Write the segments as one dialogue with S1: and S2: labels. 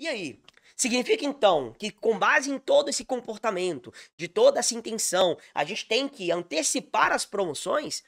S1: E aí? Significa então que, com base em todo esse comportamento, de toda essa intenção, a gente tem que antecipar as promoções?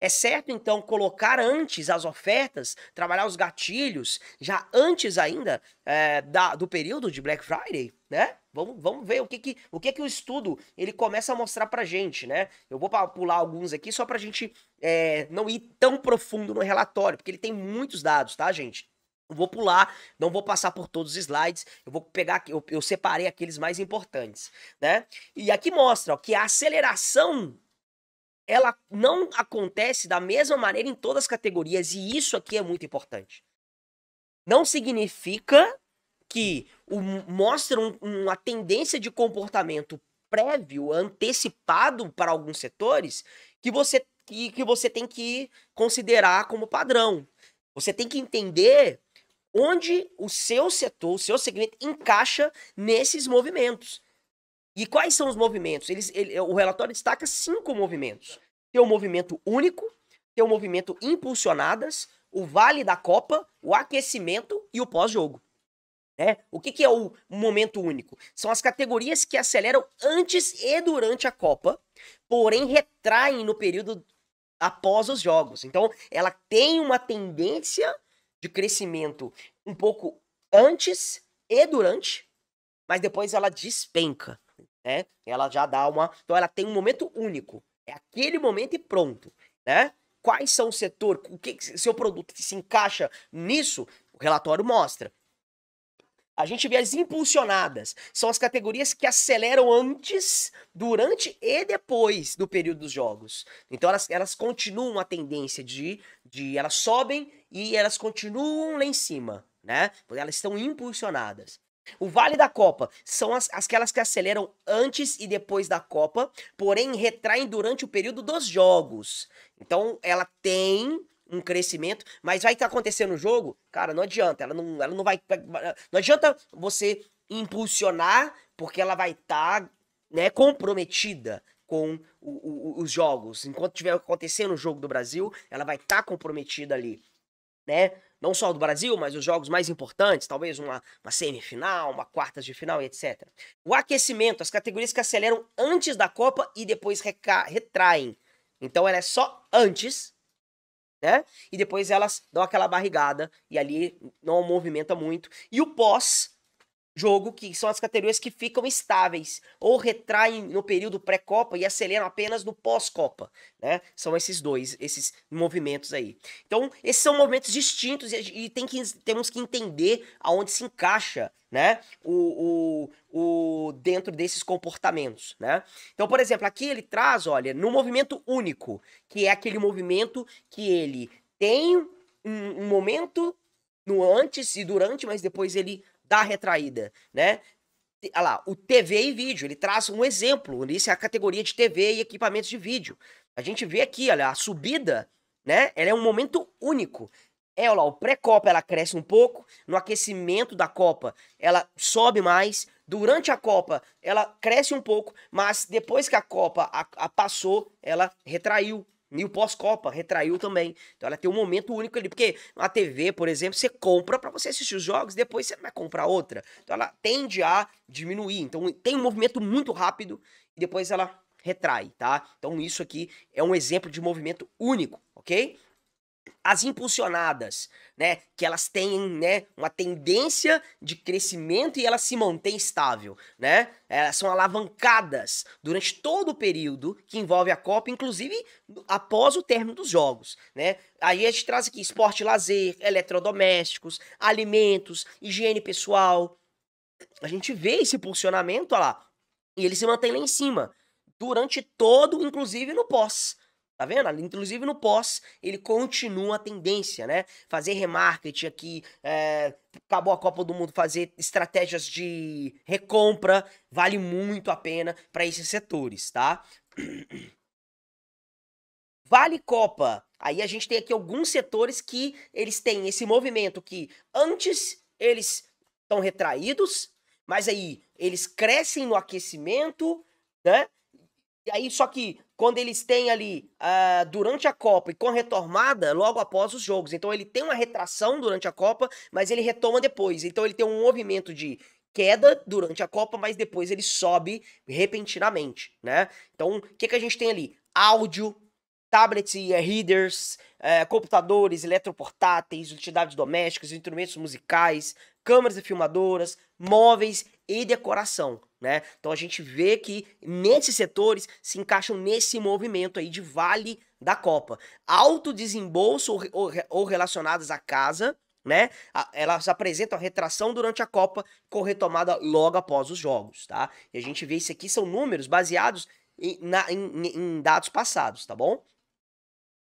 S1: É certo então colocar antes as ofertas, trabalhar os gatilhos, já antes ainda é, da, do período de Black Friday, né? Vamos, vamos ver o que que, o que que o estudo ele começa a mostrar pra gente, né? Eu vou pular alguns aqui só pra gente é, não ir tão profundo no relatório, porque ele tem muitos dados, tá, gente? Vou pular, não vou passar por todos os slides, eu vou pegar, eu, eu separei aqueles mais importantes, né? E aqui mostra ó, que a aceleração ela não acontece da mesma maneira em todas as categorias e isso aqui é muito importante. Não significa que o, mostra um, uma tendência de comportamento prévio, antecipado para alguns setores, que você, que, que você tem que considerar como padrão. Você tem que entender onde o seu setor, o seu segmento encaixa nesses movimentos. E quais são os movimentos? Eles, ele, o relatório destaca cinco movimentos. Tem o um movimento único, tem o um movimento impulsionadas, o vale da Copa, o aquecimento e o pós-jogo. Né? O que, que é o momento único? São as categorias que aceleram antes e durante a Copa, porém retraem no período após os jogos. Então, ela tem uma tendência de crescimento um pouco antes e durante, mas depois ela despenca, né? Ela já dá uma. Então ela tem um momento único. É aquele momento e pronto, né? Quais são o setor, o que seu produto se encaixa nisso, o relatório mostra. A gente vê as impulsionadas, são as categorias que aceleram antes, durante e depois do período dos jogos. Então elas, elas continuam a tendência de, de. Elas sobem e elas continuam lá em cima, né? Elas estão impulsionadas. O Vale da Copa são as, aquelas que aceleram antes e depois da Copa, porém retraem durante o período dos jogos. Então ela tem um crescimento, mas vai estar tá acontecendo o jogo, cara, não adianta, ela não, ela não vai, não adianta você impulsionar, porque ela vai estar, tá, né, comprometida com o, o, os jogos. Enquanto tiver acontecendo o jogo do Brasil, ela vai estar tá comprometida ali né? Não só do Brasil, mas os jogos mais importantes, talvez uma, uma semifinal, uma quartas de final, etc. O aquecimento, as categorias que aceleram antes da Copa e depois retraem. Então ela é só antes, né? E depois elas dão aquela barrigada e ali não movimenta muito. E o pós, jogo, que são as categorias que ficam estáveis ou retraem no período pré-copa e aceleram apenas no pós-copa, né? São esses dois, esses movimentos aí. Então, esses são movimentos distintos e, e tem que, temos que entender aonde se encaixa, né? O, o, o dentro desses comportamentos, né? Então, por exemplo, aqui ele traz, olha, no movimento único, que é aquele movimento que ele tem um, um momento no antes e durante, mas depois ele da retraída, né? Olha lá, o TV e vídeo, ele traz um exemplo, né? isso é a categoria de TV e equipamentos de vídeo. A gente vê aqui, olha, a subida, né? Ela é um momento único. É, olha lá, o pré-copa ela cresce um pouco, no aquecimento da copa ela sobe mais, durante a copa ela cresce um pouco, mas depois que a copa a, a passou, ela retraiu, e o pós-Copa retraiu também. Então ela tem um momento único ali, porque na TV, por exemplo, você compra para você assistir os jogos, depois você vai comprar outra. Então ela tende a diminuir. Então tem um movimento muito rápido e depois ela retrai, tá? Então isso aqui é um exemplo de movimento único, ok? as impulsionadas, né, que elas têm, né, uma tendência de crescimento e elas se mantêm estável, né? Elas são alavancadas durante todo o período que envolve a Copa, inclusive após o término dos jogos, né? Aí a gente traz aqui esporte, lazer, eletrodomésticos, alimentos, higiene pessoal. A gente vê esse impulsionamento, olha lá, e ele se mantém lá em cima durante todo, inclusive no pós. Tá vendo? Inclusive no pós, ele continua a tendência, né? Fazer remarketing aqui, é, acabou a Copa do Mundo, fazer estratégias de recompra, vale muito a pena para esses setores, tá? Vale Copa. Aí a gente tem aqui alguns setores que eles têm esse movimento que antes eles estão retraídos, mas aí eles crescem no aquecimento, né? E aí, só que quando eles têm ali uh, durante a Copa e com a retomada logo após os jogos. Então ele tem uma retração durante a Copa, mas ele retoma depois. Então ele tem um movimento de queda durante a Copa, mas depois ele sobe repentinamente, né? Então, o que, que a gente tem ali? Áudio, tablets e readers, eh, computadores, eletroportáteis, utilidades domésticas, instrumentos musicais, câmeras e filmadoras, móveis e decoração. Né? Então a gente vê que nesses setores se encaixam nesse movimento aí de vale da Copa. Alto desembolso ou, ou, ou relacionadas à casa, né? Elas apresentam retração durante a Copa com retomada logo após os jogos, tá? E a gente vê isso aqui são números baseados em, na, em, em dados passados, tá bom?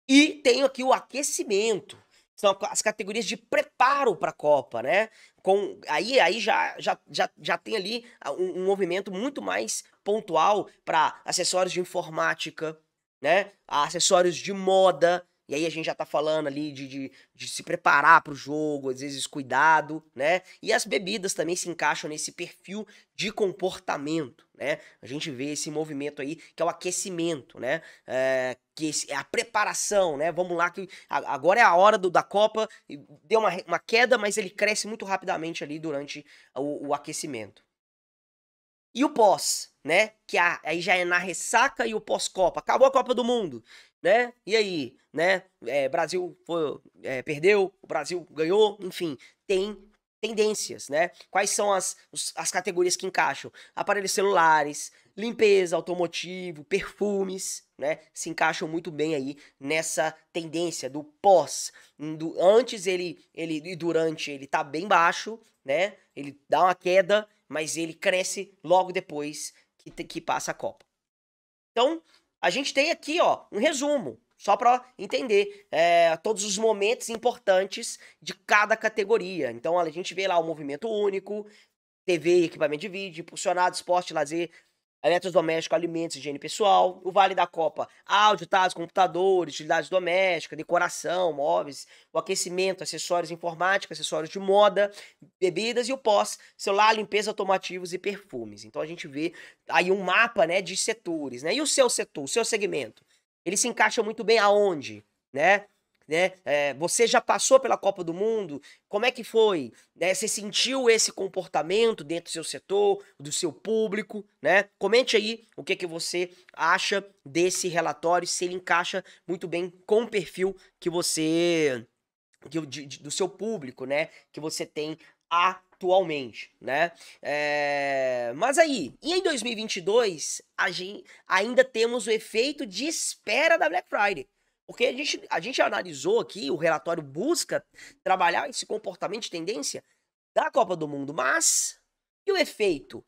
S1: E tem aqui o aquecimento, são as categorias de preparo para a Copa, né? com aí aí já já, já, já tem ali ah, um, um movimento muito mais pontual para acessórios de informática, né? Acessórios de moda, e aí a gente já tá falando ali de, de, de se preparar para o jogo, às vezes cuidado, né? E as bebidas também se encaixam nesse perfil de comportamento, né? A gente vê esse movimento aí que é o aquecimento, né? É, que é a preparação, né? Vamos lá que agora é a hora do, da Copa, deu uma, uma queda, mas ele cresce muito rapidamente ali durante o, o aquecimento. E o pós, né? Que aí já é na ressaca e o pós-Copa. Acabou a Copa do Mundo né? E aí, né? É, Brasil foi, é, perdeu, o Brasil ganhou, enfim, tem tendências, né? Quais são as, as categorias que encaixam? Aparelhos celulares, limpeza, automotivo, perfumes, né? Se encaixam muito bem aí nessa tendência do pós. Hum, do, antes ele, ele e durante ele tá bem baixo, né? Ele dá uma queda, mas ele cresce logo depois que, que passa a Copa. Então, a gente tem aqui ó, um resumo, só para entender é, todos os momentos importantes de cada categoria. Então a gente vê lá o movimento único, TV, equipamento de vídeo, impulsionado, esporte, lazer, eletrodoméstico, alimentos, higiene pessoal. O Vale da Copa, áudio, tais, computadores, utilidades domésticas, decoração, móveis, o aquecimento, acessórios informáticos, acessórios de moda, bebidas e o pós, celular, limpeza, automativos e perfumes. Então a gente vê aí um mapa, né, de setores, né? E o seu setor, o seu segmento? Ele se encaixa muito bem aonde, né? né? É, você já passou pela Copa do Mundo? Como é que foi? Né? Você sentiu esse comportamento dentro do seu setor, do seu público, né? Comente aí o que, que você acha desse relatório, se ele encaixa muito bem com o perfil que você. Que, de, de, do seu público, né? Que você tem atualmente, né? É... Mas aí, e em 2022, a gente ainda temos o efeito de espera da Black Friday. Porque a gente, a gente analisou aqui, o relatório busca trabalhar esse comportamento de tendência da Copa do Mundo, mas e o efeito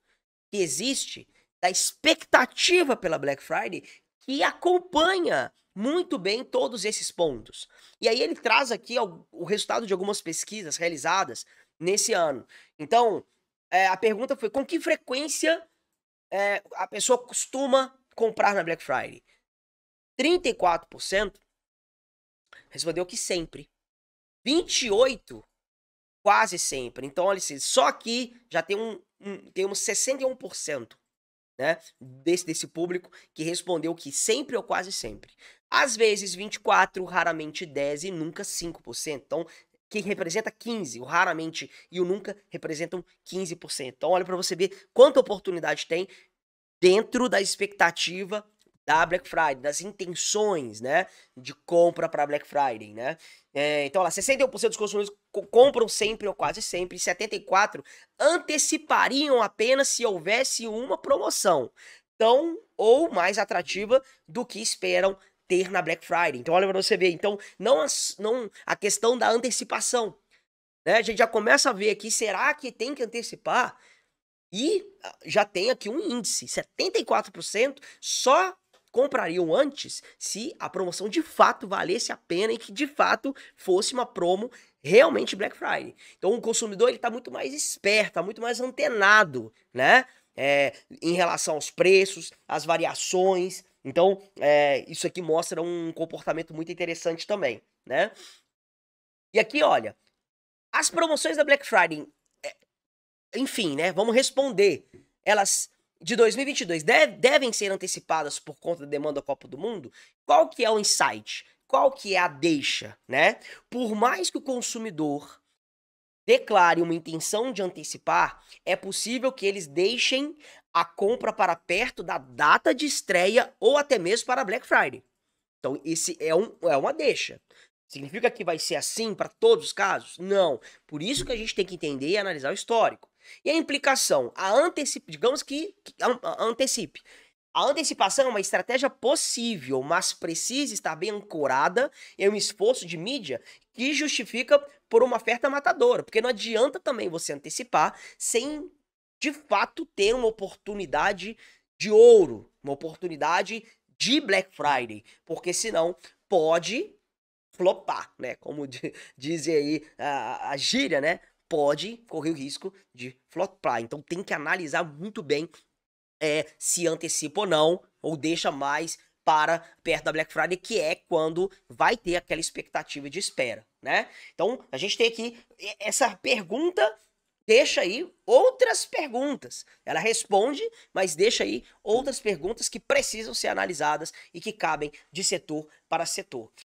S1: que existe da expectativa pela Black Friday que acompanha muito bem todos esses pontos. E aí ele traz aqui o resultado de algumas pesquisas realizadas nesse ano. Então, é, a pergunta foi com que frequência é, a pessoa costuma comprar na Black Friday? 34% Respondeu que sempre. 28, quase sempre. Então, olha, só aqui já tem um, um tem uns 61%. Né, desse, desse público que respondeu que sempre ou quase sempre. Às vezes 24, raramente 10 e nunca 5%. Então, que representa 15, o raramente e o nunca representam 15%. Então, olha para você ver quanta oportunidade tem dentro da expectativa da Black Friday, das intenções, né, de compra para Black Friday, né? É, então, lá, 61% dos consumidores compram sempre ou quase sempre, 74 antecipariam apenas se houvesse uma promoção tão ou mais atrativa do que esperam ter na Black Friday. Então, olha para você ver. Então, não a, não a questão da antecipação, né? A gente já começa a ver aqui, será que tem que antecipar? E ah, já tem aqui um índice, 74% só comprariam antes se a promoção de fato valesse a pena e que de fato fosse uma promo realmente Black Friday. Então o consumidor ele tá muito mais esperto, está muito mais antenado, né? É, em relação aos preços, às variações. Então, é, isso aqui mostra um comportamento muito interessante também, né? E aqui, olha, as promoções da Black Friday, é, enfim, né? Vamos responder. Elas de 2022 deve, devem ser antecipadas por conta da demanda da Copa do Mundo, qual que é o insight? Qual que é a deixa, né? Por mais que o consumidor declare uma intenção de antecipar, é possível que eles deixem a compra para perto da data de estreia ou até mesmo para Black Friday. Então, esse é, um, é uma deixa. Significa que vai ser assim para todos os casos? Não. Por isso que a gente tem que entender e analisar o histórico. E a implicação? A antecipação, digamos que, que a, a antecipe. A antecipação é uma estratégia possível, mas precisa estar bem ancorada em um esforço de mídia que justifica por uma oferta matadora, porque não adianta também você antecipar sem de fato ter uma oportunidade de ouro, uma oportunidade de Black Friday, porque senão pode flopar, né? Como dizem aí a, a gíria, né? pode correr o risco de play, Então tem que analisar muito bem é, se antecipa ou não, ou deixa mais para perto da Black Friday, que é quando vai ter aquela expectativa de espera, né? Então a gente tem aqui essa pergunta deixa aí outras perguntas. Ela responde, mas deixa aí outras perguntas que precisam ser analisadas e que cabem de setor para setor.